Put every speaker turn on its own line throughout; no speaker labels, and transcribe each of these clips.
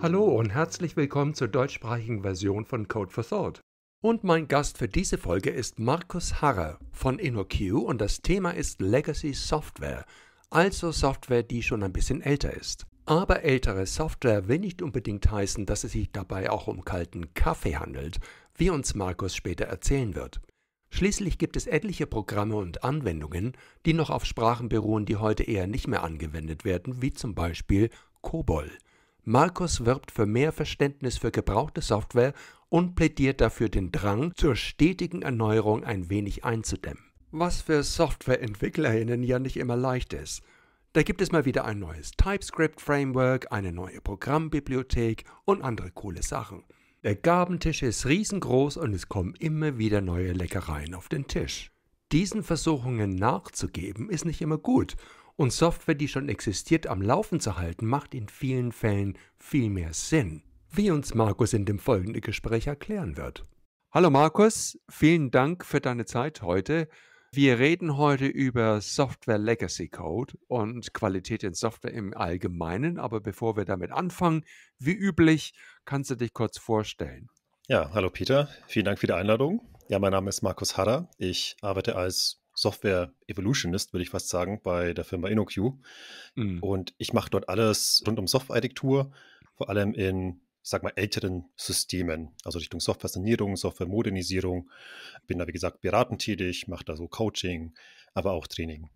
Hallo und herzlich willkommen zur deutschsprachigen Version von Code for Thought. Und mein Gast für diese Folge ist Markus Harrer von InnoQ und das Thema ist Legacy Software, also Software, die schon ein bisschen älter ist. Aber ältere Software will nicht unbedingt heißen, dass es sich dabei auch um kalten Kaffee handelt, wie uns Markus später erzählen wird. Schließlich gibt es etliche Programme und Anwendungen, die noch auf Sprachen beruhen, die heute eher nicht mehr angewendet werden, wie zum Beispiel COBOL. Markus wirbt für mehr Verständnis für gebrauchte Software und plädiert dafür, den Drang zur stetigen Erneuerung ein wenig einzudämmen. Was für Softwareentwicklerinnen ja nicht immer leicht ist. Da gibt es mal wieder ein neues TypeScript-Framework, eine neue Programmbibliothek und andere coole Sachen. Der Gabentisch ist riesengroß und es kommen immer wieder neue Leckereien auf den Tisch. Diesen Versuchungen nachzugeben ist nicht immer gut und Software, die schon existiert, am Laufen zu halten, macht in vielen Fällen viel mehr Sinn, wie uns Markus in dem folgenden Gespräch erklären wird. Hallo Markus, vielen Dank für deine Zeit heute. Wir reden heute über Software Legacy Code und Qualität in Software im Allgemeinen. Aber bevor wir damit anfangen, wie üblich, kannst du dich kurz vorstellen. Ja, hallo Peter, vielen Dank für die Einladung.
Ja, mein Name ist Markus Harrer. Ich arbeite als Software Evolutionist, würde ich fast sagen, bei der Firma InnoQ. Mhm. Und ich mache dort alles rund um Softwarearchitektur, vor allem in, sag mal, älteren Systemen, also Richtung Software-Sanierung, Software-Modernisierung. Bin da, wie gesagt, beratend tätig, mache da so Coaching, aber auch Training.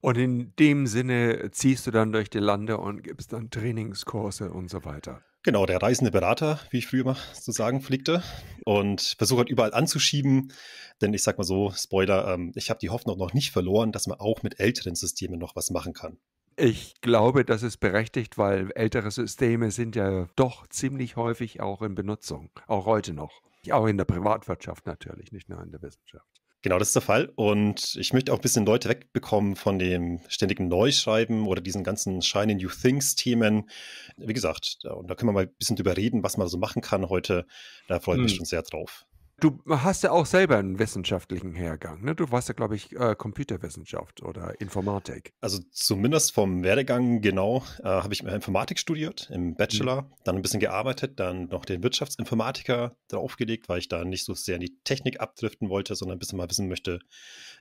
Und
in dem Sinne ziehst du dann durch die Lande und gibst dann Trainingskurse und so weiter. Genau, der reisende Berater, wie ich früher mal so sagen pflegte, und versuche halt überall anzuschieben,
denn ich sag mal so, Spoiler, ähm, ich habe die Hoffnung noch nicht verloren, dass man auch mit älteren Systemen noch was machen kann.
Ich glaube, das ist berechtigt, weil ältere Systeme sind ja doch ziemlich häufig auch in Benutzung, auch heute noch. Auch in der Privatwirtschaft natürlich, nicht nur in der Wissenschaft.
Genau, das ist der Fall. Und ich möchte auch ein bisschen Leute wegbekommen von dem ständigen Neuschreiben oder diesen ganzen Shiny New Things-Themen. Wie gesagt, und da können wir mal ein bisschen drüber reden, was man so machen kann heute. Da freue ich hm. mich schon sehr drauf. Du hast ja auch selber einen wissenschaftlichen Hergang. Ne? Du warst ja, glaube ich, äh,
Computerwissenschaft
oder Informatik. Also zumindest vom Werdegang genau äh, habe ich Informatik studiert im Bachelor, mhm. dann ein bisschen gearbeitet, dann noch den Wirtschaftsinformatiker draufgelegt, weil ich da nicht so sehr in die Technik abdriften wollte, sondern ein bisschen mal wissen möchte,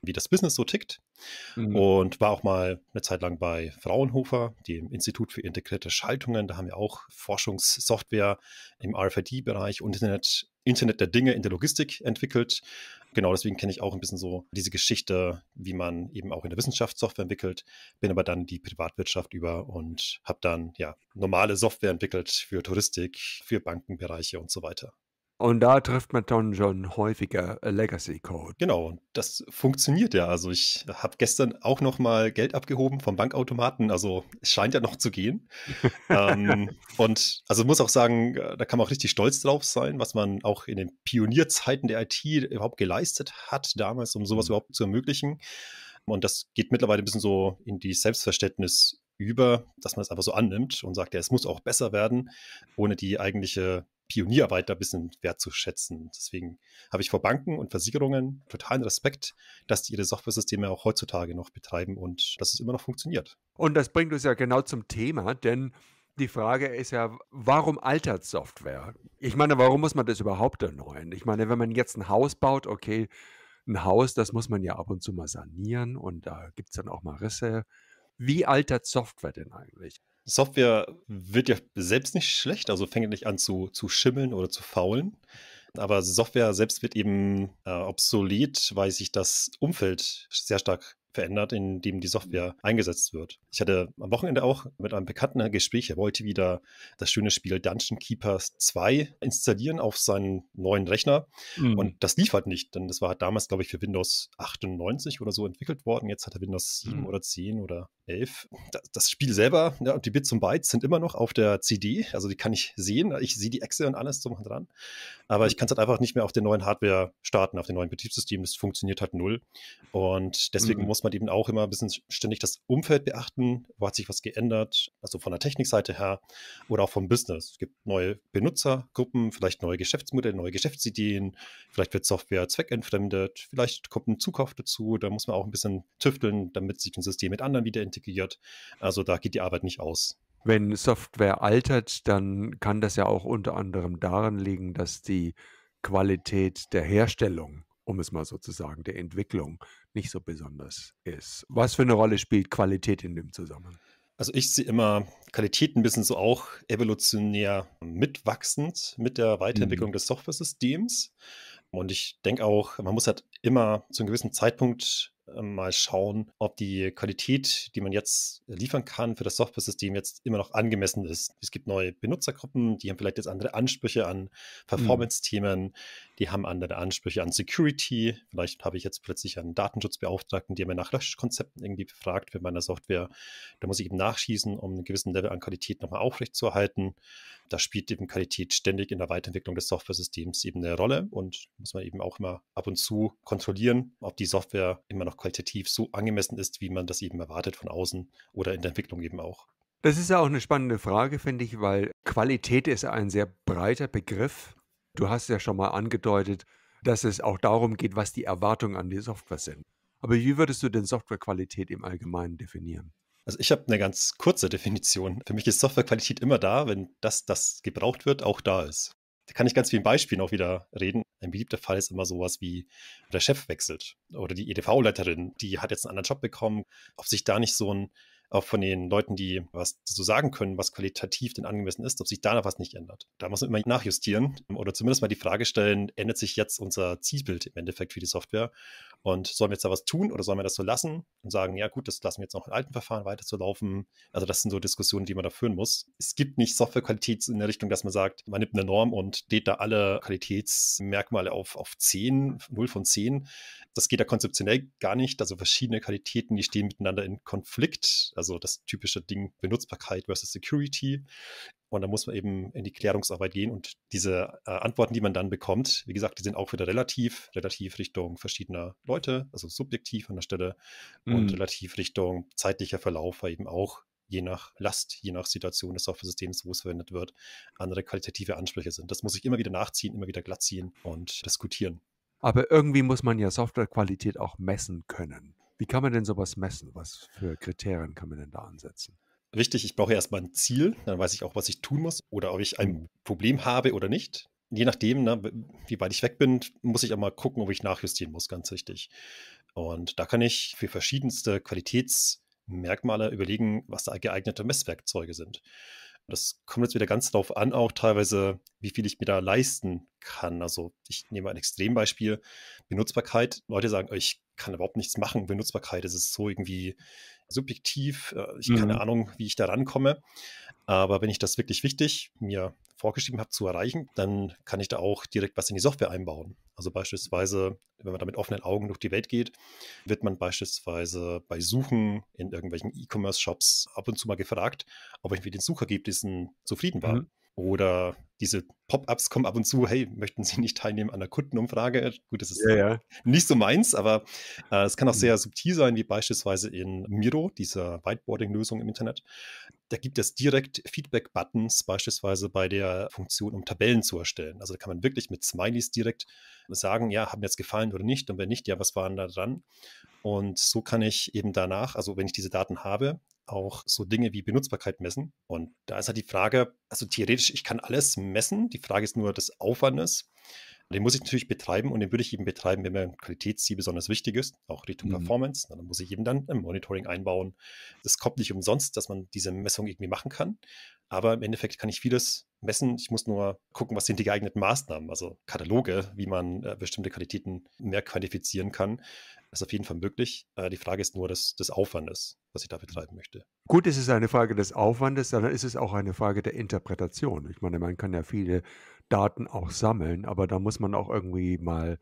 wie das Business so tickt. Mhm. Und war auch mal eine Zeit lang bei Fraunhofer, dem Institut für integrierte Schaltungen. Da haben wir auch Forschungssoftware im RFID-Bereich und Internet Internet der Dinge in der Logistik entwickelt. Genau deswegen kenne ich auch ein bisschen so diese Geschichte, wie man eben auch in der Wissenschaft Software entwickelt, bin aber dann die Privatwirtschaft über und habe dann ja normale Software entwickelt für Touristik, für Bankenbereiche und so weiter.
Und da trifft man dann schon häufiger
Legacy Code. Genau, und das funktioniert ja. Also ich habe gestern auch noch mal Geld abgehoben vom Bankautomaten. Also es scheint ja noch zu gehen. ähm, und also muss auch sagen, äh, da kann man auch richtig stolz drauf sein, was man auch in den Pionierzeiten der IT überhaupt geleistet hat damals, um sowas mhm. überhaupt zu ermöglichen. Und das geht mittlerweile ein bisschen so in die Selbstverständnis über, dass man es einfach so annimmt und sagt, ja, es muss auch besser werden, ohne die eigentliche Pionierarbeit da ein bisschen wertzuschätzen. Deswegen habe ich vor Banken und Versicherungen totalen Respekt, dass die ihre Software-Systeme auch heutzutage noch betreiben und dass
es immer noch funktioniert. Und das bringt uns ja genau zum Thema, denn die Frage ist ja, warum altert Software? Ich meine, warum muss man das überhaupt erneuern? Ich meine, wenn man jetzt ein Haus baut, okay, ein Haus, das muss man ja ab und zu mal sanieren und da gibt es dann auch mal Risse. Wie altert Software denn eigentlich? Software wird ja selbst nicht
schlecht, also fängt nicht an zu, zu schimmeln oder zu faulen. Aber Software selbst wird eben äh, obsolet, weil sich das Umfeld sehr stark verändert, dem die mhm. Software eingesetzt wird. Ich hatte am Wochenende auch mit einem Bekannten ein Gespräch, er wollte wieder das schöne Spiel Dungeon Keepers 2 installieren auf seinen neuen Rechner. Mhm. Und das lief halt nicht, denn das war damals, glaube ich, für Windows 98 oder so entwickelt worden. Jetzt hat er Windows 7 mhm. oder 10 oder 11. Das Spiel selber ja, und die Bits und Bytes sind immer noch auf der CD, also die kann ich sehen. Ich sehe die Excel und alles so dran. Aber ich kann es halt einfach nicht mehr auf der neuen Hardware starten, auf dem neuen Betriebssystem. Das funktioniert halt null. Und deswegen mhm. muss man man eben auch immer ein bisschen ständig das Umfeld beachten. Wo hat sich was geändert? Also von der Technikseite her oder auch vom Business. Es gibt neue Benutzergruppen, vielleicht neue Geschäftsmodelle, neue Geschäftsideen. Vielleicht wird Software zweckentfremdet. Vielleicht kommt ein Zukauf dazu. Da muss man auch ein bisschen tüfteln, damit sich ein System mit
anderen wieder integriert. Also da geht die Arbeit nicht aus. Wenn Software altert, dann kann das ja auch unter anderem daran liegen, dass die Qualität der Herstellung um es mal so zu sagen, der Entwicklung nicht so besonders ist. Was für eine Rolle spielt Qualität in dem Zusammenhang? Also ich sehe immer Qualität ein bisschen so auch evolutionär
mitwachsend mit der mhm. Weiterentwicklung mhm. des Software-Systems. Und ich denke auch, man muss halt immer zu einem gewissen Zeitpunkt ähm, mal schauen, ob die Qualität, die man jetzt liefern kann für das Software-System, jetzt immer noch angemessen ist. Es gibt neue Benutzergruppen, die haben vielleicht jetzt andere Ansprüche an mhm. Performance-Themen, die haben andere Ansprüche an Security. Vielleicht habe ich jetzt plötzlich einen Datenschutzbeauftragten, der mir nach Löschkonzepten irgendwie befragt für meine Software. Da muss ich eben nachschießen, um einen gewissen Level an Qualität nochmal aufrechtzuerhalten. Da spielt eben Qualität ständig in der Weiterentwicklung des Software-Systems eben eine Rolle und muss man eben auch immer ab und zu kontrollieren, ob die Software immer noch auch qualitativ so angemessen ist, wie man das eben erwartet
von außen oder in der Entwicklung eben auch. Das ist ja auch eine spannende Frage, finde ich, weil Qualität ist ein sehr breiter Begriff. Du hast ja schon mal angedeutet, dass es auch darum geht, was die Erwartungen an die Software sind. Aber wie würdest du denn Softwarequalität im Allgemeinen definieren? Also ich habe eine ganz kurze Definition. Für mich ist Softwarequalität immer da, wenn das, das
gebraucht wird, auch da ist da kann ich ganz vielen Beispielen auch wieder reden. Ein beliebter Fall ist immer sowas wie, der Chef wechselt oder die EDV-Leiterin, die hat jetzt einen anderen Job bekommen, ob sich da nicht so ein auch von den Leuten, die was zu sagen können, was qualitativ denn angemessen ist, ob sich da noch was nicht ändert. Da muss man immer nachjustieren oder zumindest mal die Frage stellen, ändert sich jetzt unser Zielbild im Endeffekt für die Software und sollen wir jetzt da was tun oder sollen wir das so lassen und sagen, ja gut, das lassen wir jetzt noch in alten Verfahren weiterzulaufen. Also das sind so Diskussionen, die man da führen muss. Es gibt nicht Softwarequalität in der Richtung, dass man sagt, man nimmt eine Norm und lädt da alle Qualitätsmerkmale auf, auf 10, 0 von 10. Das geht da konzeptionell gar nicht. Also verschiedene Qualitäten, die stehen miteinander in Konflikt also das typische Ding Benutzbarkeit versus Security. Und da muss man eben in die Klärungsarbeit gehen und diese äh, Antworten, die man dann bekommt, wie gesagt, die sind auch wieder relativ, relativ Richtung verschiedener Leute, also subjektiv an der Stelle mhm. und relativ Richtung zeitlicher Verlauf, weil eben auch je nach Last, je nach Situation des Software-Systems, wo es verwendet wird,
andere qualitative Ansprüche sind. Das muss ich immer wieder nachziehen, immer wieder glattziehen und diskutieren. Aber irgendwie muss man ja Softwarequalität auch messen können. Wie kann man denn sowas messen? Was für Kriterien kann man denn da ansetzen? Wichtig, ich brauche erstmal ein Ziel, dann weiß ich auch, was ich tun muss oder ob
ich ein hm. Problem habe oder nicht. Je nachdem, ne, wie weit ich weg bin, muss ich auch mal gucken, ob ich nachjustieren muss, ganz wichtig. Und da kann ich für verschiedenste Qualitätsmerkmale überlegen, was da geeignete Messwerkzeuge sind. Das kommt jetzt wieder ganz darauf an, auch teilweise, wie viel ich mir da leisten kann. Also ich nehme ein Extrembeispiel, Benutzbarkeit. Leute sagen, ich kann überhaupt nichts machen. Benutzbarkeit, es ist so irgendwie subjektiv. Äh, ich habe mhm. keine Ahnung, wie ich da rankomme. Aber wenn ich das wirklich wichtig mir vorgeschrieben habe zu erreichen, dann kann ich da auch direkt was in die Software einbauen. Also beispielsweise, wenn man da mit offenen Augen durch die Welt geht, wird man beispielsweise bei Suchen in irgendwelchen E-Commerce-Shops ab und zu mal gefragt, ob ich mit den Suchergebnissen zufrieden war. Mhm. Oder diese Pop-ups kommen ab und zu, hey, möchten Sie nicht teilnehmen an der Kundenumfrage? Gut, das ist ja, ja. nicht so meins, aber äh, es kann auch hm. sehr subtil sein, wie beispielsweise in Miro, dieser Whiteboarding-Lösung im Internet. Da gibt es direkt Feedback-Buttons, beispielsweise bei der Funktion, um Tabellen zu erstellen. Also da kann man wirklich mit Smileys direkt sagen, ja, haben mir jetzt gefallen oder nicht? Und wenn nicht, ja, was waren da dran? Und so kann ich eben danach, also wenn ich diese Daten habe, auch so Dinge wie Benutzbarkeit messen. Und da ist halt die Frage, also theoretisch, ich kann alles messen. Die Frage ist nur des Aufwandes. Den muss ich natürlich betreiben und den würde ich eben betreiben, wenn mir ein Qualitätsziel besonders wichtig ist, auch Richtung mhm. Performance. Dann muss ich eben dann ein Monitoring einbauen. Das kommt nicht umsonst, dass man diese Messung irgendwie machen kann. Aber im Endeffekt kann ich vieles messen. Ich muss nur gucken, was sind die geeigneten Maßnahmen, also Kataloge, wie man äh, bestimmte Qualitäten mehr quantifizieren kann. Das ist auf jeden Fall möglich. Äh, die Frage ist nur des, des Aufwandes, was ich da betreiben möchte.
Gut, es ist eine Frage des Aufwandes, dann ist es auch eine Frage der Interpretation. Ich meine, man kann ja viele Daten auch sammeln, aber da muss man auch irgendwie mal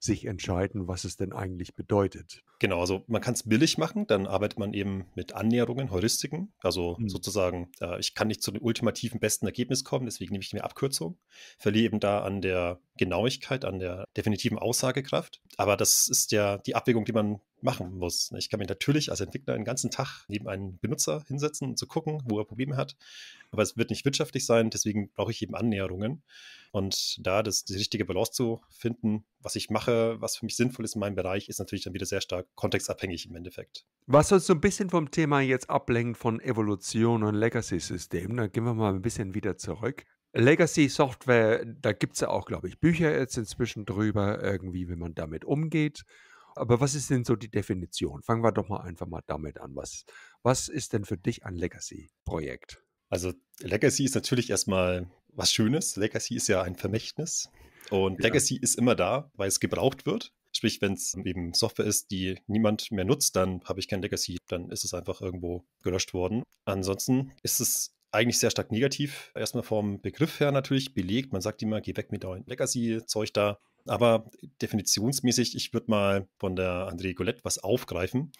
sich entscheiden, was es denn eigentlich bedeutet.
Genau, also man kann es billig machen, dann arbeitet man eben mit Annäherungen, Heuristiken. Also mhm. sozusagen, äh, ich kann nicht zu dem ultimativen besten Ergebnis kommen, deswegen nehme ich eine Abkürzung, verliere eben da an der Genauigkeit, an der definitiven Aussagekraft. Aber das ist ja die Abwägung, die man machen muss. Ne? Ich kann mich natürlich als Entwickler den ganzen Tag neben einen Benutzer hinsetzen, um zu gucken, wo er Probleme hat. Aber es wird nicht wirtschaftlich sein, deswegen brauche ich eben Annäherungen. Und da das, die richtige Balance zu finden, was ich mache, was für mich sinnvoll ist in meinem Bereich, ist natürlich dann wieder sehr stark kontextabhängig im Endeffekt.
Was uns so ein bisschen vom Thema jetzt ablenkt von Evolution und legacy system dann gehen wir mal ein bisschen wieder zurück. Legacy-Software, da gibt es ja auch, glaube ich, Bücher jetzt inzwischen drüber, irgendwie, wie man damit umgeht. Aber was ist denn so die Definition? Fangen wir doch mal einfach mal damit an. Was, was ist denn für dich ein Legacy-Projekt? Also Legacy ist natürlich erstmal
was Schönes. Legacy ist ja ein Vermächtnis. Und ja. Legacy ist immer da, weil es gebraucht wird. Sprich, wenn es eben Software ist, die niemand mehr nutzt, dann habe ich kein Legacy. Dann ist es einfach irgendwo gelöscht worden. Ansonsten ist es eigentlich sehr stark negativ. Erstmal vom Begriff her natürlich belegt. Man sagt immer, geh weg mit deinem Legacy-Zeug da. Aber definitionsmäßig, ich würde mal von der André Golette was aufgreifen.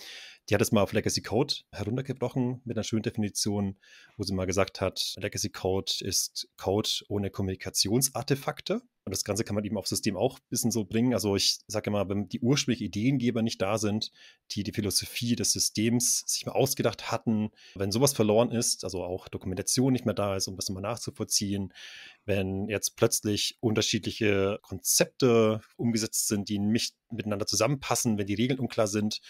Die hat es mal auf Legacy Code heruntergebrochen mit einer schönen Definition, wo sie mal gesagt hat, Legacy Code ist Code ohne Kommunikationsartefakte. Und das Ganze kann man eben auf System auch ein bisschen so bringen. Also ich sage immer, wenn die ursprünglichen Ideengeber nicht da sind, die die Philosophie des Systems sich mal ausgedacht hatten, wenn sowas verloren ist, also auch Dokumentation nicht mehr da ist, um das nochmal nachzuvollziehen, wenn jetzt plötzlich unterschiedliche Konzepte umgesetzt sind, die nicht miteinander zusammenpassen, wenn die Regeln unklar sind,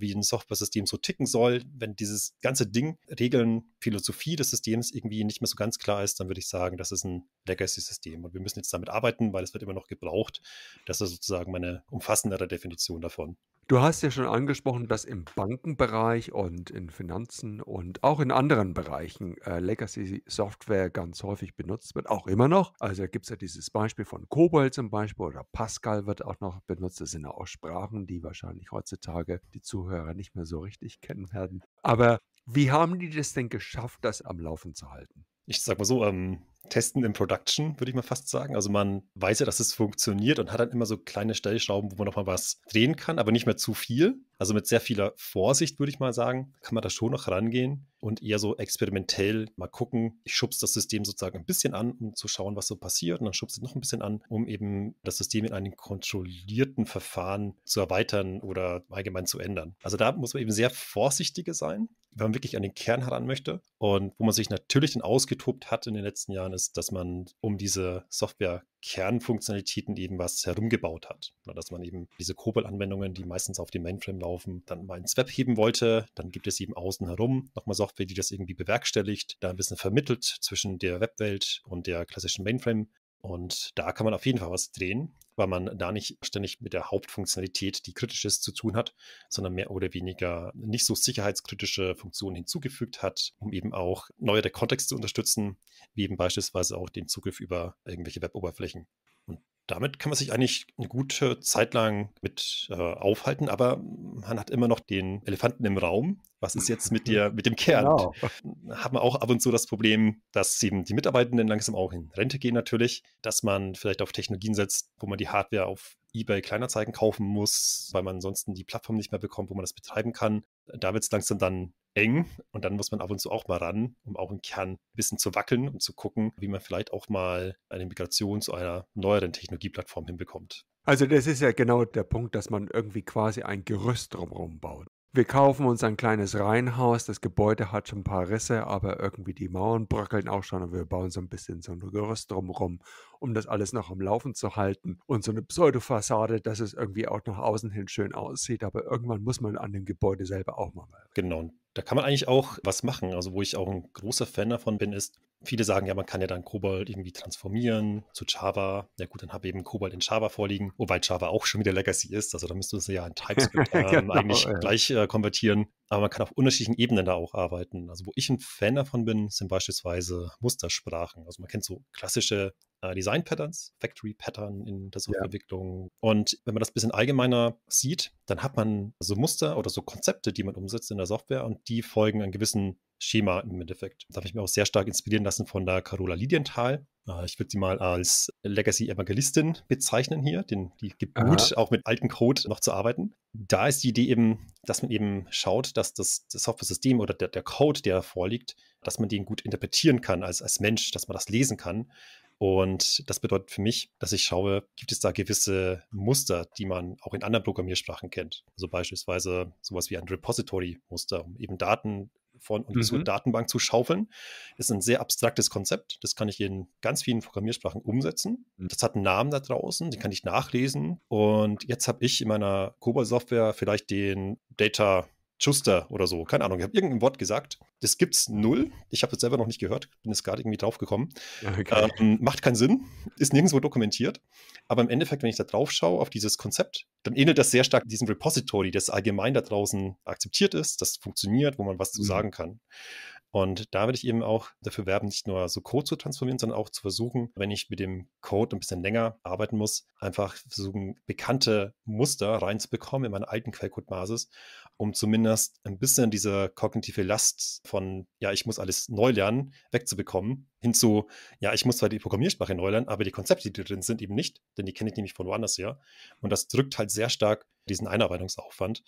wie ein Software-System so ticken soll. Wenn dieses ganze Ding, Regeln, Philosophie des Systems irgendwie nicht mehr so ganz klar ist, dann würde ich sagen, das ist ein Legacy-System. Und wir müssen jetzt damit arbeiten, weil es wird immer noch gebraucht. Das ist sozusagen meine umfassendere Definition davon.
Du hast ja schon angesprochen, dass im Bankenbereich und in Finanzen und auch in anderen Bereichen äh, Legacy-Software ganz häufig benutzt wird, auch immer noch. Also gibt es ja dieses Beispiel von Cobol zum Beispiel oder Pascal wird auch noch benutzt. Das sind ja auch Sprachen, die wahrscheinlich heutzutage die Zuhörer nicht mehr so richtig kennen werden. Aber wie haben die das denn geschafft, das am Laufen zu halten? Ich sag mal so, ähm, Testen
in Production, würde ich mal fast sagen. Also man weiß ja, dass es funktioniert und hat dann immer so kleine Stellschrauben, wo man nochmal was drehen kann, aber nicht mehr zu viel. Also mit sehr vieler Vorsicht, würde ich mal sagen, kann man da schon noch rangehen und eher so experimentell mal gucken. Ich schubse das System sozusagen ein bisschen an, um zu schauen, was so passiert. Und dann schubse ich noch ein bisschen an, um eben das System in einem kontrollierten Verfahren zu erweitern oder allgemein zu ändern. Also da muss man eben sehr vorsichtige sein, wenn man wirklich an den Kern heran möchte. Und wo man sich natürlich dann ausgetobt hat in den letzten Jahren, ist, dass man um diese Software Kernfunktionalitäten eben was herumgebaut hat. Dass man eben diese COBOL-Anwendungen, die meistens auf dem Mainframe laufen, dann mal ins Web heben wollte. Dann gibt es eben außen herum nochmal Software, die das irgendwie bewerkstelligt, da ein bisschen vermittelt zwischen der Webwelt und der klassischen Mainframe. Und da kann man auf jeden Fall was drehen weil man da nicht ständig mit der Hauptfunktionalität, die kritisch ist, zu tun hat, sondern mehr oder weniger nicht so sicherheitskritische Funktionen hinzugefügt hat, um eben auch neuere Kontexte zu unterstützen, wie eben beispielsweise auch den Zugriff über irgendwelche Web-Oberflächen damit kann man sich eigentlich eine gute Zeit lang mit äh, aufhalten, aber man hat immer noch den Elefanten im Raum. Was ist jetzt mit dir, mit dem Kern? Genau. Hat man auch ab und zu das Problem, dass eben die Mitarbeitenden langsam auch in Rente gehen natürlich, dass man vielleicht auf Technologien setzt, wo man die Hardware auf eBay Kleinerzeigen kaufen muss, weil man ansonsten die Plattform nicht mehr bekommt, wo man das betreiben kann. Da wird es langsam dann eng und dann muss man ab und zu auch mal ran, um auch im Kern ein bisschen zu wackeln und zu gucken, wie man vielleicht auch mal eine Migration zu einer neueren Technologieplattform hinbekommt.
Also das ist ja genau der Punkt, dass man irgendwie quasi ein Gerüst drumherum baut. Wir kaufen uns ein kleines Reihenhaus, das Gebäude hat schon ein paar Risse, aber irgendwie die Mauern bröckeln auch schon und wir bauen so ein bisschen so ein Gerüst drumherum, um das alles noch am Laufen zu halten und so eine Pseudofassade, dass es irgendwie auch nach außen hin schön aussieht, aber irgendwann muss man an dem Gebäude selber auch mal. Genau, da kann
man eigentlich auch was machen. Also, wo ich auch ein großer Fan davon bin, ist, viele sagen ja, man kann ja dann Kobold irgendwie transformieren zu Java. Ja gut, dann habe eben Kobold in Java vorliegen, wobei Java auch schon wieder Legacy ist. Also da müsste es ja in TypeScript ähm, genau, eigentlich ja. gleich äh, konvertieren. Aber man kann auf unterschiedlichen Ebenen da auch arbeiten. Also wo ich ein Fan davon bin, sind beispielsweise Mustersprachen. Also man kennt so klassische äh, Design-Patterns, Factory-Pattern in der Softwareentwicklung. Ja. Und wenn man das ein bisschen allgemeiner sieht, dann hat man so Muster oder so Konzepte, die man umsetzt in der Software und die folgen einem gewissen Schema im Endeffekt. Da habe ich mich auch sehr stark inspirieren lassen von der Carola Lidienthal. Äh, ich würde sie mal als Legacy-Evangelistin bezeichnen hier. Den, die gibt gut, auch mit alten Code noch zu arbeiten. Da ist die Idee eben, dass man eben schaut, dass das, das Software-System oder der, der, Code, der da vorliegt, dass man den gut interpretieren kann als, als Mensch, dass man das lesen kann. Und das bedeutet für mich, dass ich schaue, gibt es da gewisse Muster, die man auch in anderen Programmiersprachen kennt. Also beispielsweise sowas wie ein Repository-Muster, um eben Daten von und mhm. zur Datenbank zu schaufeln, ist ein sehr abstraktes Konzept. Das kann ich in ganz vielen Programmiersprachen umsetzen. Mhm. Das hat einen Namen da draußen, den kann ich nachlesen. Und jetzt habe ich in meiner Cobol-Software vielleicht den Data Schuster oder so. Keine Ahnung, ich habe irgendein Wort gesagt. Das gibt's null. Ich habe es selber noch nicht gehört, bin jetzt gerade irgendwie draufgekommen. Okay. Ah, ähm, macht keinen Sinn, ist nirgendwo dokumentiert. Aber im Endeffekt, wenn ich da drauf schaue, auf dieses Konzept, dann ähnelt das sehr stark diesem Repository, das allgemein da draußen akzeptiert ist, das funktioniert, wo man was mhm. zu sagen kann. Und da würde ich eben auch dafür werben, nicht nur so Code zu transformieren, sondern auch zu versuchen, wenn ich mit dem Code ein bisschen länger arbeiten muss, einfach versuchen, bekannte Muster reinzubekommen in meiner alten Quellcode-Basis, um zumindest ein bisschen diese kognitive Last von, ja, ich muss alles neu lernen, wegzubekommen, hinzu, ja, ich muss zwar die Programmiersprache neu lernen, aber die Konzepte, die drin sind, eben nicht, denn die kenne ich nämlich von woanders her. Und das drückt halt sehr stark diesen Einarbeitungsaufwand.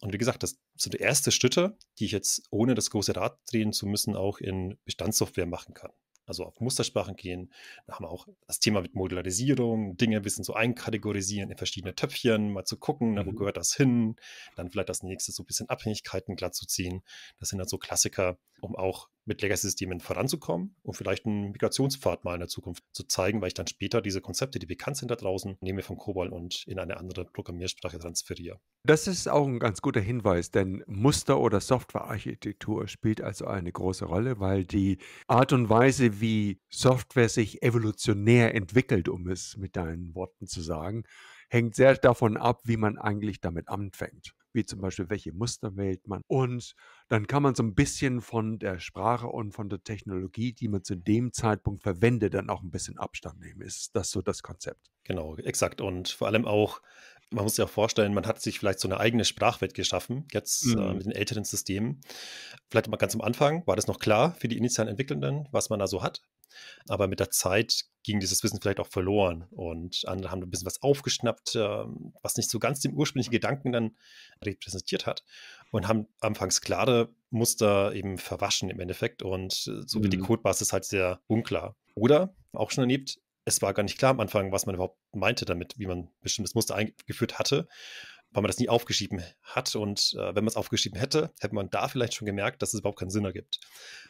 Und wie gesagt, das sind die erste Schritte, die ich jetzt ohne das große Rad drehen zu müssen auch in Bestandssoftware machen kann. Also auf Mustersprachen gehen. Da haben wir auch das Thema mit Modularisierung, Dinge ein bisschen so einkategorisieren in verschiedene Töpfchen, mal zu gucken, na, wo mhm. gehört das hin, dann vielleicht das nächste so ein bisschen Abhängigkeiten glatt zu ziehen. Das sind dann so Klassiker, um auch mit Legacy-Systemen voranzukommen und vielleicht einen Migrationspfad mal in der Zukunft zu zeigen, weil ich dann später diese Konzepte, die bekannt sind da draußen, nehme von COBOL und in eine andere Programmiersprache transferiere.
Das ist auch ein ganz guter Hinweis, denn Muster- oder Softwarearchitektur spielt also eine große Rolle, weil die Art und Weise, wie Software sich evolutionär entwickelt, um es mit deinen Worten zu sagen, hängt sehr davon ab, wie man eigentlich damit anfängt wie zum Beispiel, welche Muster wählt man. Und dann kann man so ein bisschen von der Sprache und von der Technologie, die man zu dem Zeitpunkt verwendet, dann auch ein bisschen Abstand nehmen. Ist das so das Konzept? Genau, exakt. Und vor allem auch, man muss sich
auch vorstellen, man hat sich vielleicht so eine eigene Sprachwelt geschaffen, jetzt äh, mhm. äh, mit den älteren Systemen. Vielleicht mal ganz am Anfang, war das noch klar für die initialen Entwicklenden, was man da so hat? Aber mit der Zeit ging dieses Wissen vielleicht auch verloren und andere haben ein bisschen was aufgeschnappt, ähm, was nicht so ganz dem ursprünglichen Gedanken dann repräsentiert hat und haben anfangs klare Muster eben verwaschen im Endeffekt und äh, so wird mhm. die Codebasis halt sehr unklar. Oder auch schon erlebt, es war gar nicht klar am Anfang, was man überhaupt meinte damit, wie man bestimmtes Muster eingeführt hatte weil man das nie aufgeschrieben hat. Und äh, wenn man es aufgeschrieben hätte, hätte man da vielleicht schon gemerkt, dass es überhaupt keinen Sinn ergibt.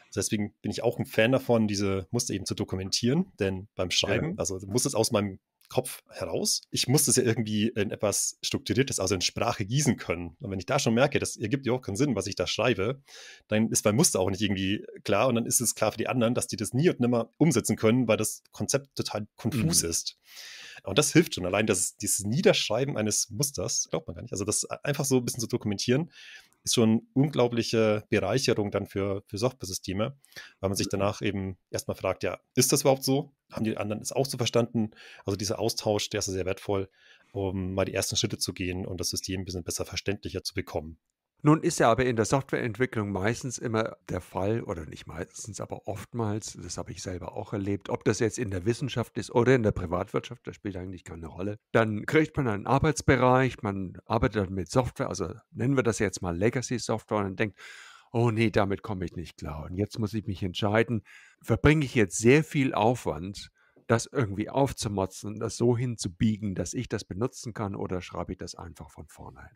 Also deswegen bin ich auch ein Fan davon, diese Muster eben zu dokumentieren, denn beim Schreiben, ja. also muss es aus meinem Kopf heraus. Ich muss das ja irgendwie in etwas Strukturiertes, also in Sprache gießen können. Und wenn ich da schon merke, das ergibt ja auch keinen Sinn, was ich da schreibe, dann ist mein Muster auch nicht irgendwie klar und dann ist es klar für die anderen, dass die das nie und nimmer umsetzen können, weil das Konzept total konfus mhm. ist. Und das hilft schon. Allein das, dieses Niederschreiben eines Musters, glaubt man gar nicht. Also das einfach so ein bisschen zu dokumentieren, ist schon unglaubliche Bereicherung dann für, für Software-Systeme, weil man sich danach eben erstmal fragt, ja, ist das überhaupt so? Haben die anderen es auch so verstanden? Also dieser Austausch, der ist sehr wertvoll, um mal die ersten Schritte zu gehen und das System ein bisschen besser verständlicher zu bekommen.
Nun ist ja aber in der Softwareentwicklung meistens immer der Fall, oder nicht meistens, aber oftmals, das habe ich selber auch erlebt, ob das jetzt in der Wissenschaft ist oder in der Privatwirtschaft, das spielt eigentlich keine Rolle. Dann kriegt man einen Arbeitsbereich, man arbeitet dann mit Software, also nennen wir das jetzt mal Legacy-Software und denkt, oh nee, damit komme ich nicht klar. Und jetzt muss ich mich entscheiden, verbringe ich jetzt sehr viel Aufwand, das irgendwie aufzumotzen, das so hinzubiegen, dass ich das benutzen kann, oder schreibe ich das einfach von vornherein?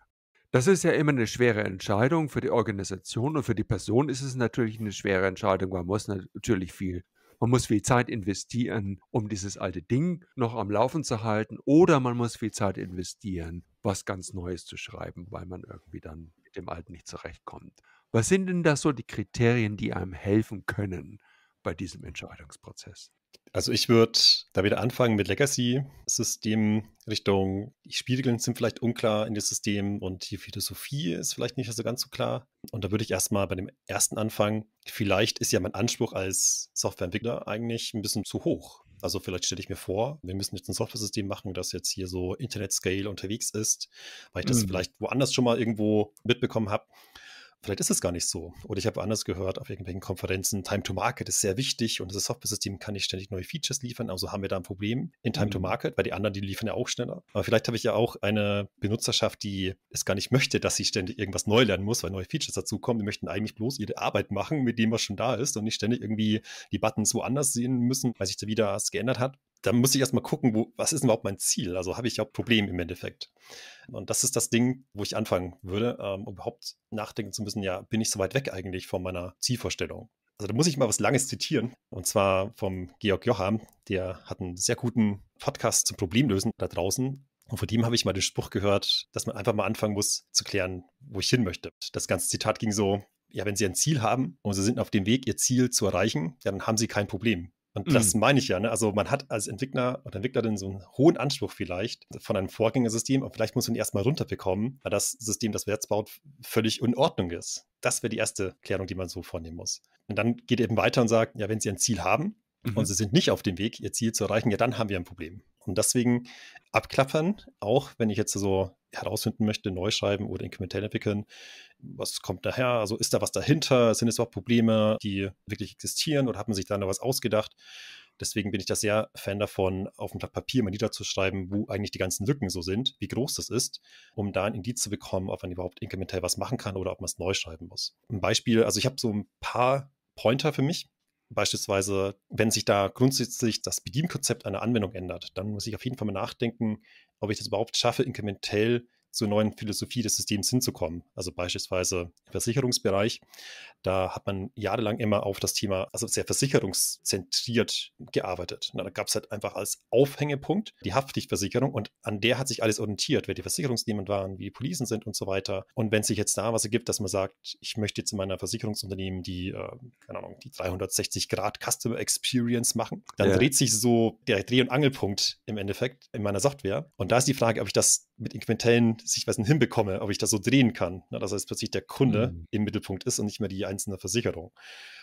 Das ist ja immer eine schwere Entscheidung. Für die Organisation und für die Person ist es natürlich eine schwere Entscheidung. Man muss natürlich viel man muss viel Zeit investieren, um dieses alte Ding noch am Laufen zu halten, oder man muss viel Zeit investieren, was ganz Neues zu schreiben, weil man irgendwie dann mit dem Alten nicht zurechtkommt. Was sind denn da so die Kriterien, die einem helfen können bei diesem Entscheidungsprozess? Also ich
würde da wieder anfangen mit legacy system Richtung, die Spielregeln sind vielleicht unklar in dem System und die Philosophie ist vielleicht nicht so ganz so klar. Und da würde ich erstmal bei dem ersten anfangen. Vielleicht ist ja mein Anspruch als Softwareentwickler eigentlich ein bisschen zu hoch. Also vielleicht stelle ich mir vor, wir müssen jetzt ein Software-System machen, das jetzt hier so Internet-Scale unterwegs ist, weil ich das mhm. vielleicht woanders schon mal irgendwo mitbekommen habe vielleicht ist es gar nicht so. Oder ich habe anders gehört auf irgendwelchen Konferenzen, Time to Market ist sehr wichtig und das Software-System kann nicht ständig neue Features liefern, also haben wir da ein Problem in Time to mhm. Market, weil die anderen, die liefern ja auch schneller. Aber vielleicht habe ich ja auch eine Benutzerschaft, die es gar nicht möchte, dass sie ständig irgendwas neu lernen muss, weil neue Features dazukommen. Die möchten eigentlich bloß ihre Arbeit machen mit dem, was schon da ist und nicht ständig irgendwie die Buttons woanders sehen müssen, weil sich da wieder was geändert hat da muss ich erstmal gucken, wo, was ist überhaupt mein Ziel? Also habe ich überhaupt Probleme im Endeffekt. Und das ist das Ding, wo ich anfangen würde, ähm, um überhaupt nachdenken zu müssen, ja, bin ich so weit weg eigentlich von meiner Zielvorstellung? Also da muss ich mal was Langes zitieren, und zwar vom Georg Jocham, der hat einen sehr guten Podcast zum Problemlösen da draußen. Und von dem habe ich mal den Spruch gehört, dass man einfach mal anfangen muss zu klären, wo ich hin möchte. Das ganze Zitat ging so, ja, wenn Sie ein Ziel haben und Sie sind auf dem Weg, Ihr Ziel zu erreichen, ja, dann haben Sie kein Problem. Und mhm. das meine ich ja. Ne? Also man hat als Entwickler oder Entwicklerin so einen hohen Anspruch vielleicht von einem Vorgängersystem, und vielleicht muss man ihn erstmal runterbekommen, weil das System, das wir jetzt baut, völlig in Ordnung ist. Das wäre die erste Klärung, die man so vornehmen muss. Und dann geht eben weiter und sagt, ja, wenn Sie ein Ziel haben mhm. und Sie sind nicht auf dem Weg, Ihr Ziel zu erreichen, ja, dann haben wir ein Problem. Und deswegen abklappern, auch wenn ich jetzt so herausfinden möchte, neu schreiben oder inkrementell entwickeln, was kommt daher? Also ist da was dahinter? Sind es auch Probleme, die wirklich existieren oder hat man sich da noch was ausgedacht? Deswegen bin ich da sehr Fan davon, auf dem Blatt Papier mal niederzuschreiben, wo eigentlich die ganzen Lücken so sind, wie groß das ist, um da ein Indiz zu bekommen, ob man überhaupt inkrementell was machen kann oder ob man es neu schreiben muss. Ein Beispiel, also ich habe so ein paar Pointer für mich. Beispielsweise, wenn sich da grundsätzlich das Bedienkonzept einer Anwendung ändert, dann muss ich auf jeden Fall mal nachdenken, ob ich das überhaupt schaffe, inkrementell zur neuen Philosophie des Systems hinzukommen. Also beispielsweise im Versicherungsbereich, da hat man jahrelang immer auf das Thema, also sehr versicherungszentriert gearbeitet. Na, da gab es halt einfach als Aufhängepunkt die Haftpflichtversicherung und an der hat sich alles orientiert, wer die Versicherungsnehmer waren, wie die Policen sind und so weiter. Und wenn sich jetzt da was ergibt, dass man sagt, ich möchte jetzt in meiner Versicherungsunternehmen die, äh, keine Ahnung, die 360 Grad Customer Experience machen, dann ja. dreht sich so der Dreh- und Angelpunkt im Endeffekt in meiner Software. Und da ist die Frage, ob ich das mit inkrementellen ich was hinbekomme, ob ich das so drehen kann. Ne? Das heißt, plötzlich der Kunde mhm. im Mittelpunkt ist und nicht mehr die einzelne Versicherung.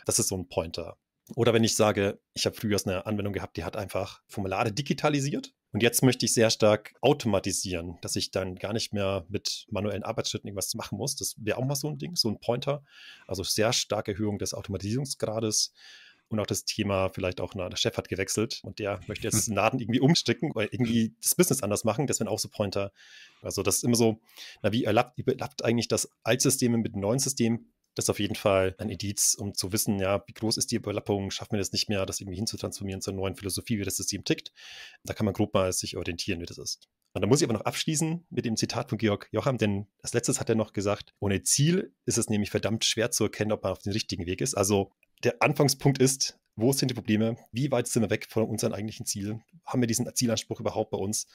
Das ist so ein Pointer. Oder wenn ich sage, ich habe früher eine Anwendung gehabt, die hat einfach Formulare digitalisiert. Und jetzt möchte ich sehr stark automatisieren, dass ich dann gar nicht mehr mit manuellen Arbeitsschritten irgendwas machen muss. Das wäre auch mal so ein Ding, so ein Pointer. Also sehr starke Erhöhung des Automatisierungsgrades und auch das Thema vielleicht auch, na, der Chef hat gewechselt und der möchte jetzt den Naden irgendwie umsticken oder irgendwie das Business anders machen, das wäre auch so Pointer. Also das ist immer so, na, wie überlappt eigentlich das Altsystem mit dem neuen System? Das ist auf jeden Fall ein Indiz, um zu wissen, ja, wie groß ist die Überlappung, schaffen wir das nicht mehr, das irgendwie hinzutransformieren zur neuen Philosophie, wie das System tickt. Da kann man grob mal sich orientieren, wie das ist. Und da muss ich aber noch abschließen mit dem Zitat von Georg Jocham, denn als letztes hat er noch gesagt, ohne Ziel ist es nämlich verdammt schwer zu erkennen, ob man auf dem richtigen Weg ist. Also der Anfangspunkt ist, wo sind die Probleme? Wie weit sind wir weg von unseren eigentlichen Zielen? Haben wir diesen Zielanspruch überhaupt bei uns?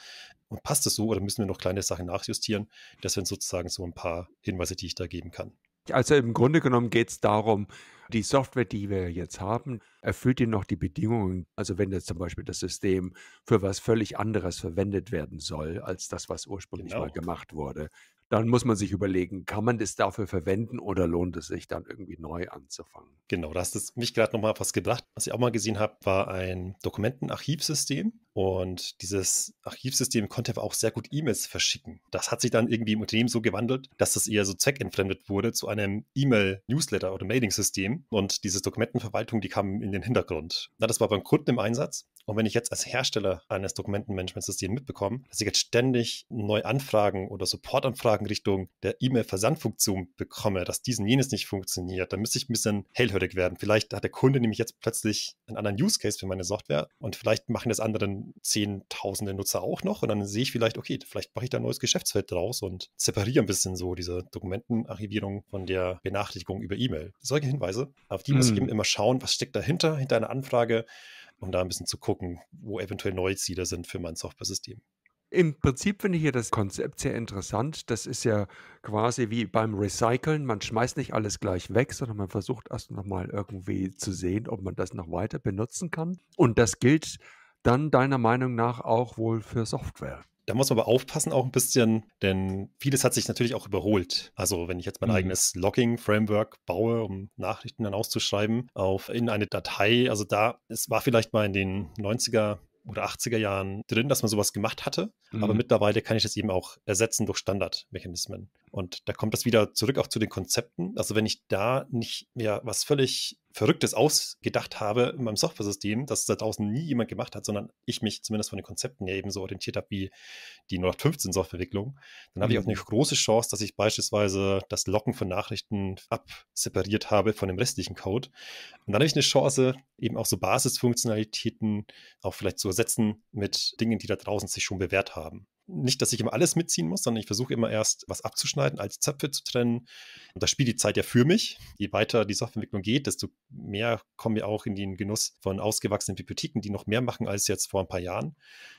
Und passt das so oder müssen wir noch kleine Sachen nachjustieren?
Das sind sozusagen so ein paar Hinweise, die ich da geben kann. Also im Grunde genommen geht es darum, die Software, die wir jetzt haben, erfüllt die noch die Bedingungen. Also wenn jetzt zum Beispiel das System für was völlig anderes verwendet werden soll, als das, was ursprünglich genau. mal gemacht wurde, dann muss man sich überlegen, kann man das dafür verwenden oder lohnt es sich dann irgendwie neu
anzufangen? Genau, da hast du mich gerade nochmal auf was gebracht. Was ich auch mal gesehen habe, war ein Dokumentenarchivsystem. Und dieses Archivsystem konnte aber auch sehr gut E-Mails verschicken. Das hat sich dann irgendwie im Unternehmen so gewandelt, dass das eher so zweckentfremdet wurde zu einem E-Mail-Newsletter oder Mailing-System. Und diese Dokumentenverwaltung, die kam in den Hintergrund. Na, das war beim Kunden im Einsatz und wenn ich jetzt als Hersteller eines Dokumentenmanagementsystems mitbekomme, dass ich jetzt ständig neue Anfragen oder Supportanfragen Richtung der E-Mail-Versandfunktion bekomme, dass diesen jenes nicht funktioniert, dann müsste ich ein bisschen hellhörig werden. Vielleicht hat der Kunde nämlich jetzt plötzlich einen anderen Use Case für meine Software und vielleicht machen das anderen zehntausende Nutzer auch noch und dann sehe ich vielleicht, okay, vielleicht mache ich da ein neues Geschäftsfeld draus und separiere ein bisschen so diese Dokumentenarchivierung von der Benachrichtigung über E-Mail. Solche Hinweise, auf die mm. muss ich mhm. eben immer schauen, was steckt dahinter, hinter einer Anfrage um da ein bisschen zu gucken, wo
eventuell neue Ziele sind für mein Software-System. Im Prinzip finde ich hier das Konzept sehr interessant. Das ist ja quasi wie beim Recyceln. Man schmeißt nicht alles gleich weg, sondern man versucht erst nochmal irgendwie zu sehen, ob man das noch weiter benutzen kann. Und das gilt dann deiner Meinung nach auch wohl für Software? Da muss man aber aufpassen auch ein bisschen,
denn vieles hat sich natürlich auch überholt. Also wenn ich jetzt mein mhm. eigenes Logging-Framework baue, um Nachrichten dann auszuschreiben, auf in eine Datei, also da, es war vielleicht mal in den 90er oder 80er Jahren drin, dass man sowas gemacht hatte. Mhm. Aber mittlerweile kann ich das eben auch ersetzen durch Standardmechanismen. Und da kommt das wieder zurück auch zu den Konzepten. Also wenn ich da nicht mehr was völlig Verrücktes ausgedacht habe in meinem Software-System, das da draußen nie jemand gemacht hat, sondern ich mich zumindest von den Konzepten ja eben so orientiert habe wie die 0815 Softwareentwicklung, dann habe mhm. ich auch mhm. eine große Chance, dass ich beispielsweise das Locken von Nachrichten absepariert habe von dem restlichen Code. Und dann habe ich eine Chance, eben auch so Basisfunktionalitäten auch vielleicht zu ersetzen mit Dingen, die da draußen sich schon bewährt haben nicht, dass ich immer alles mitziehen muss, sondern ich versuche immer erst was abzuschneiden, als Zöpfe zu trennen. Und da spielt die Zeit ja für mich. Je weiter die Softwareentwicklung geht, desto mehr kommen wir auch in den Genuss von ausgewachsenen Bibliotheken, die noch mehr machen als jetzt vor ein paar Jahren.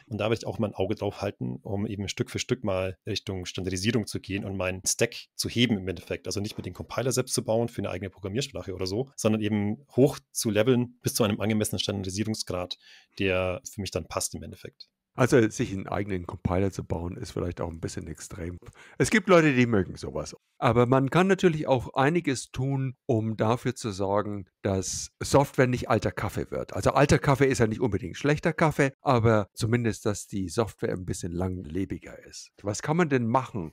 Und da werde ich auch mal ein Auge drauf halten, um eben Stück für Stück mal Richtung Standardisierung zu gehen und meinen Stack zu heben im Endeffekt. Also nicht mit den Compiler selbst zu bauen für eine eigene Programmiersprache oder so, sondern eben hoch zu leveln bis zu einem angemessenen Standardisierungsgrad, der für mich
dann passt im Endeffekt. Also sich einen eigenen Compiler zu bauen, ist vielleicht auch ein bisschen extrem. Es gibt Leute, die mögen sowas. Aber man kann natürlich auch einiges tun, um dafür zu sorgen, dass Software nicht alter Kaffee wird. Also alter Kaffee ist ja nicht unbedingt schlechter Kaffee, aber zumindest, dass die Software ein bisschen langlebiger ist. Was kann man denn machen,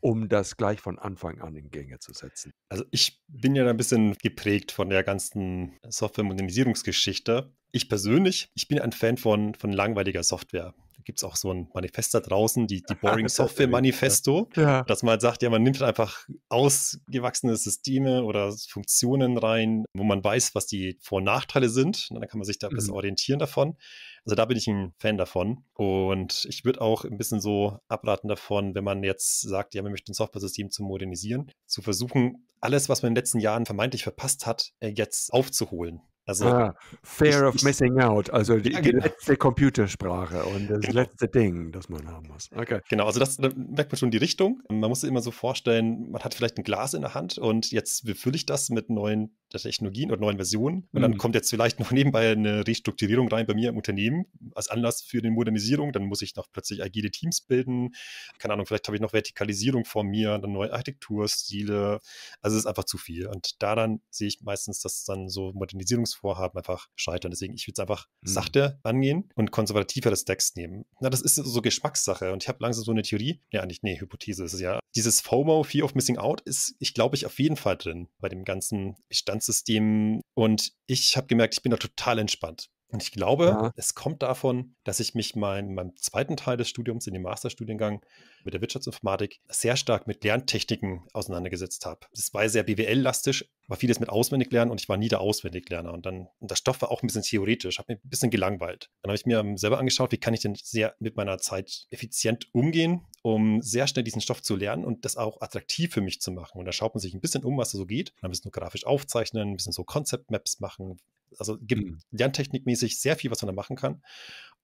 um das gleich von Anfang an in Gänge zu setzen? Also ich
bin ja ein bisschen geprägt von der ganzen Software-Modernisierungsgeschichte ich persönlich, ich bin ein Fan von, von langweiliger Software. Da gibt es auch so ein Manifest da draußen, die, die Boring Software Manifesto, ja. dass man halt sagt, ja, man nimmt einfach ausgewachsene Systeme oder Funktionen rein, wo man weiß, was die Vor- und Nachteile sind. Und dann kann man sich da mhm. besser orientieren davon. Also da bin ich ein Fan davon. Und ich würde auch ein bisschen so abraten davon, wenn man jetzt sagt, ja, man möchte ein Software-System zu modernisieren, zu versuchen, alles, was man in den letzten Jahren vermeintlich verpasst hat, äh, jetzt aufzuholen. Also, ah, Fear ich,
of Missing Out, also die, ja, genau. die, letzte Computersprache und das genau. letzte Ding, das man haben muss.
Okay. Genau, also das da merkt man schon die Richtung. Man muss sich immer so vorstellen, man hat vielleicht ein Glas in der Hand und jetzt befülle ich das mit neuen Technologien oder neuen Versionen. Und mhm. dann kommt jetzt vielleicht noch nebenbei eine Restrukturierung rein bei mir im Unternehmen als Anlass für die Modernisierung. Dann muss ich noch plötzlich agile Teams bilden. Keine Ahnung, vielleicht habe ich noch Vertikalisierung vor mir, dann neue Architekturstile. Also es ist einfach zu viel. Und daran sehe ich meistens, dass dann so Modernisierungsvorhaben einfach scheitern. Deswegen, ich würde es einfach mhm. sachte angehen und konservativer das Text nehmen. Na, das ist so Geschmackssache. Und ich habe langsam so eine Theorie. Ja, nicht, nee, Hypothese ist es ja. Dieses FOMO, Fear of Missing Out, ist, ich glaube, ich auf jeden Fall drin bei dem ganzen Bestand Finanzsystem. Und ich habe gemerkt, ich bin da total entspannt. Und ich glaube, ja. es kommt davon, dass ich mich mein, meinem zweiten Teil des Studiums, in dem Masterstudiengang mit der Wirtschaftsinformatik, sehr stark mit Lerntechniken auseinandergesetzt habe. Es war sehr BWL-lastisch, war vieles mit Auswendiglernen und ich war nie der Auswendiglerner. Und dann, und der Stoff war auch ein bisschen theoretisch, habe mich ein bisschen gelangweilt. Dann habe ich mir ähm, selber angeschaut, wie kann ich denn sehr mit meiner Zeit effizient umgehen um sehr schnell diesen Stoff zu lernen und das auch attraktiv für mich zu machen. Und da schaut man sich ein bisschen um, was da so geht. Dann müssen wir grafisch aufzeichnen, ein bisschen so Concept Maps machen. Also gibt mhm. lerntechnikmäßig sehr viel, was man da machen kann.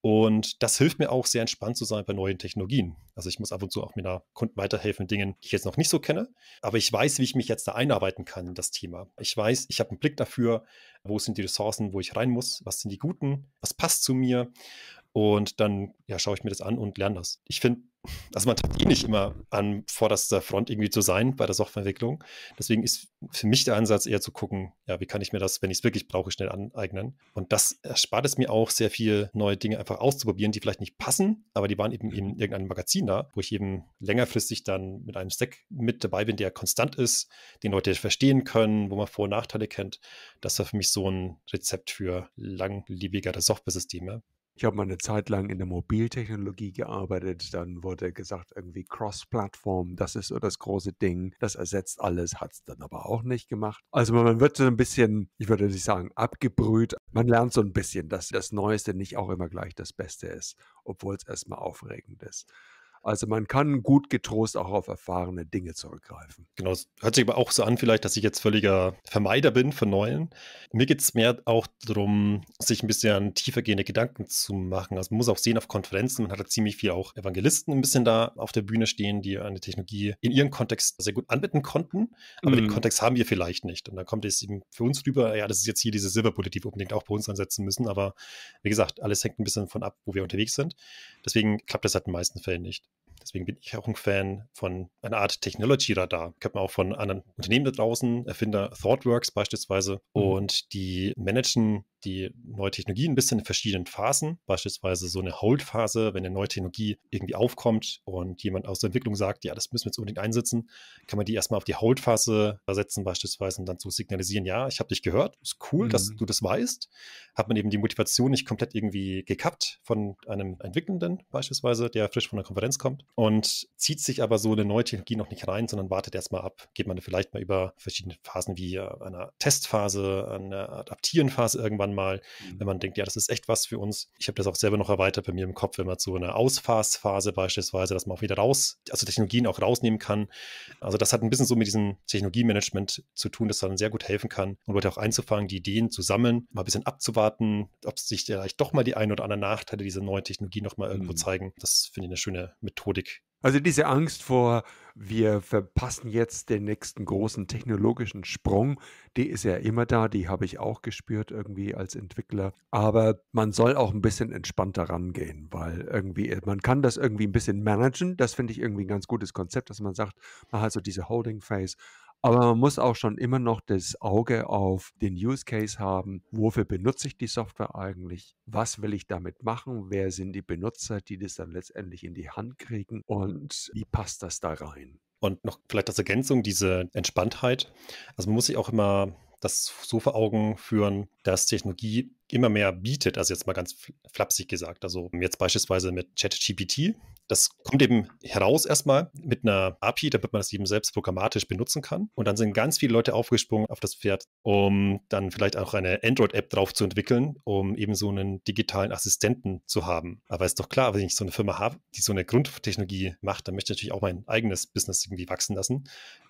Und das hilft mir auch sehr entspannt zu sein bei neuen Technologien. Also ich muss ab und zu auch mit einer Kunden weiterhelfen, Dingen, die ich jetzt noch nicht so kenne. Aber ich weiß, wie ich mich jetzt da einarbeiten kann in das Thema. Ich weiß, ich habe einen Blick dafür, wo sind die Ressourcen, wo ich rein muss, was sind die guten, was passt zu mir. Und dann ja, schaue ich mir das an und lerne das. Ich finde, also man tat eh nicht immer an vorderster Front irgendwie zu sein bei der Softwareentwicklung. Deswegen ist für mich der Ansatz eher zu gucken, ja, wie kann ich mir das, wenn ich es wirklich brauche, schnell aneignen. Und das erspart es mir auch sehr viel, neue Dinge einfach auszuprobieren, die vielleicht nicht passen, aber die waren eben mhm. in irgendeinem Magazin da, wo ich eben längerfristig dann mit einem Stack mit dabei bin, der konstant ist, den Leute verstehen können, wo man Vor- und Nachteile kennt.
Das war für mich so ein Rezept für langlebigere Software-Systeme. Ich habe mal eine Zeit lang in der Mobiltechnologie gearbeitet. Dann wurde gesagt, irgendwie Cross-Plattform, das ist so das große Ding. Das ersetzt alles, hat es dann aber auch nicht gemacht. Also man wird so ein bisschen, ich würde nicht sagen, abgebrüht. Man lernt so ein bisschen, dass das Neueste nicht auch immer gleich das Beste ist, obwohl es erstmal aufregend ist. Also man kann gut getrost auch auf erfahrene Dinge zurückgreifen.
Genau, es hört sich aber auch so an vielleicht, dass ich jetzt völliger Vermeider bin von Neuen. Mir geht es mehr auch darum, sich ein bisschen tiefergehende Gedanken zu machen. Also man muss auch sehen, auf Konferenzen, man hat da ziemlich viel auch Evangelisten ein bisschen da auf der Bühne stehen, die eine Technologie in ihrem Kontext sehr gut anwenden konnten, aber mhm. den Kontext haben wir vielleicht nicht. Und dann kommt es eben für uns rüber, ja, das ist jetzt hier diese Silberpolitik, die wir unbedingt auch bei uns ansetzen müssen, aber wie gesagt, alles hängt ein bisschen von ab, wo wir unterwegs sind. Deswegen klappt das halt in den meisten Fällen nicht. Deswegen bin ich auch ein Fan von einer Art Technology-Radar. Kennt man auch von anderen Unternehmen da draußen, Erfinder ThoughtWorks beispielsweise. Mhm. Und die managen die neue Technologie ein bisschen in verschiedenen Phasen, beispielsweise so eine Hold-Phase, wenn eine neue Technologie irgendwie aufkommt und jemand aus der Entwicklung sagt, ja, das müssen wir jetzt unbedingt einsetzen, kann man die erstmal auf die Hold-Phase versetzen, beispielsweise, und dann zu signalisieren, ja, ich habe dich gehört, ist cool, mhm. dass du das weißt. Hat man eben die Motivation nicht komplett irgendwie gekappt von einem Entwicklenden, beispielsweise, der frisch von der Konferenz kommt und zieht sich aber so eine neue Technologie noch nicht rein, sondern wartet erstmal ab, geht man vielleicht mal über verschiedene Phasen wie äh, einer Testphase, einer Adaptierenphase irgendwann mal, wenn mhm. man denkt, ja, das ist echt was für uns. Ich habe das auch selber noch erweitert bei mir im Kopf, wenn man zu einer Ausfahrphase beispielsweise, dass man auch wieder raus, also Technologien auch rausnehmen kann. Also das hat ein bisschen so mit diesem Technologiemanagement zu tun, das dann sehr gut helfen kann um Leute auch einzufangen, die Ideen zu sammeln, mal ein bisschen abzuwarten, ob sich vielleicht doch mal die ein oder anderen Nachteile dieser neuen Technologie noch mal irgendwo mhm. zeigen. Das finde ich eine
schöne Methodik, also diese Angst vor, wir verpassen jetzt den nächsten großen technologischen Sprung, die ist ja immer da, die habe ich auch gespürt irgendwie als Entwickler. Aber man soll auch ein bisschen entspannter rangehen, weil irgendwie, äh, man kann das irgendwie ein bisschen managen. Das finde ich irgendwie ein ganz gutes Konzept, dass man sagt, man hat so diese Holding Phase, aber man muss auch schon immer noch das Auge auf den Use Case haben. Wofür benutze ich die Software eigentlich? Was will ich damit machen? Wer sind die Benutzer, die das dann letztendlich in die Hand kriegen? Und wie passt das da rein? Und noch vielleicht als Ergänzung diese Entspanntheit. Also man muss sich auch immer das so
vor Augen führen, dass Technologie immer mehr bietet, also jetzt mal ganz flapsig gesagt, also jetzt beispielsweise mit ChatGPT, das kommt eben heraus erstmal mit einer API, damit man das eben selbst programmatisch benutzen kann. Und dann sind ganz viele Leute aufgesprungen auf das Pferd, um dann vielleicht auch eine Android-App drauf zu entwickeln, um eben so einen digitalen Assistenten zu haben. Aber ist doch klar, wenn ich so eine Firma habe, die so eine Grundtechnologie macht, dann möchte ich natürlich auch mein eigenes Business irgendwie wachsen lassen.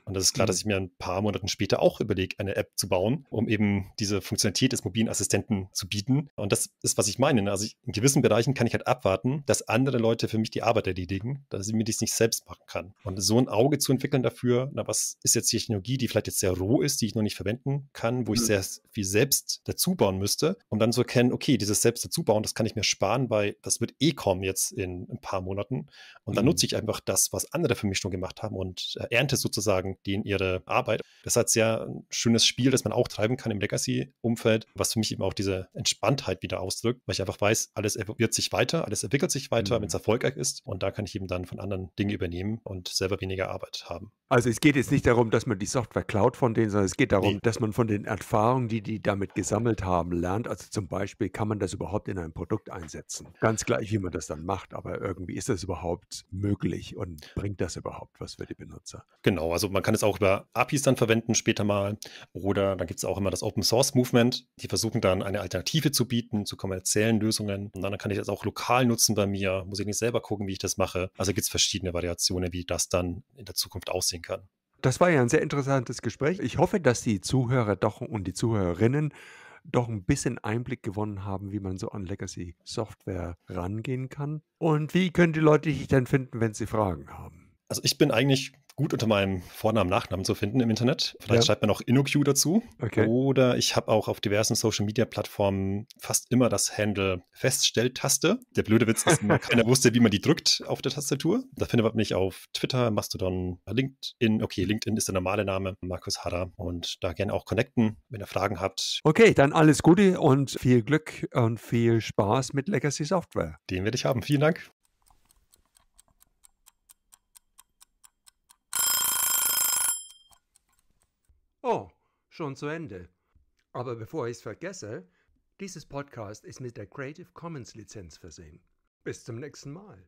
Und das ist klar, dass mhm. ich mir ein paar Monaten später auch überlege, eine App zu bauen, um eben diese Funktionalität des mobilen Assistenten zu bieten. Und das ist, was ich meine. Ne? Also ich, in gewissen Bereichen kann ich halt abwarten, dass andere Leute für mich die Arbeit erledigen, dass ich mir dies nicht selbst machen kann. Und so ein Auge zu entwickeln dafür, na, was ist jetzt die Technologie, die vielleicht jetzt sehr roh ist, die ich noch nicht verwenden kann, wo ich mhm. sehr viel selbst dazu bauen müsste, um dann zu erkennen, okay, dieses selbst dazu bauen, das kann ich mir sparen, weil das wird eh kommen jetzt in ein paar Monaten. Und dann nutze mhm. ich einfach das, was andere für mich schon gemacht haben und äh, ernte sozusagen einbringen, die in ihre Arbeit. Das ist hat sehr äh, ein schönes Spiel, das man auch treiben kann im Legacy-Umfeld, was für mich eben auch diese Entspanntheit wieder ausdrückt, weil ich einfach weiß, alles wird sich weiter, alles entwickelt sich weiter, mhm. wenn es erfolgreich ist. Und da kann ich eben dann von anderen Dingen übernehmen und selber weniger Arbeit
haben. Also es geht jetzt nicht darum, dass man die Software klaut von denen, sondern es geht darum, nee. dass man von den Erfahrungen, die die damit gesammelt haben, lernt. Also zum Beispiel kann man das überhaupt in ein Produkt einsetzen. Ganz gleich, wie man das dann macht, aber irgendwie ist das überhaupt möglich und bringt das überhaupt was für die Benutzer?
Genau, also man kann es auch über APIs dann verwenden später mal. Oder dann
gibt es auch immer das Open
Source Movement. Die versuchen dann eine Alternative zu bieten zu kommerziellen Lösungen. Und dann kann ich das auch lokal nutzen bei mir. Muss ich nicht selber gucken, wie ich das mache. Also gibt es verschiedene Variationen, wie das dann in der Zukunft aussehen kann.
Das war ja ein sehr interessantes Gespräch. Ich hoffe, dass die Zuhörer doch und die Zuhörerinnen doch ein bisschen Einblick gewonnen haben, wie man so an Legacy Software rangehen kann. Und wie können die Leute dich dann finden, wenn sie Fragen haben? Also ich bin eigentlich
gut unter meinem Vornamen, Nachnamen zu finden im Internet. Vielleicht ja. schreibt man auch InnoQ dazu. Okay. Oder ich habe auch auf diversen Social-Media-Plattformen fast immer das Handle Feststelltaste. Der blöde Witz ist, keiner wusste, wie man die drückt auf der Tastatur. Da findet man mich auf Twitter, Mastodon, LinkedIn. Okay, LinkedIn ist der normale Name, Markus Harrer. Und da gerne auch connecten, wenn ihr Fragen
habt. Okay, dann alles Gute und viel Glück und viel Spaß mit Legacy Software. Den werde ich haben. Vielen Dank. Oh, schon zu Ende. Aber bevor ich es vergesse, dieses Podcast ist mit der Creative Commons Lizenz versehen. Bis zum nächsten Mal.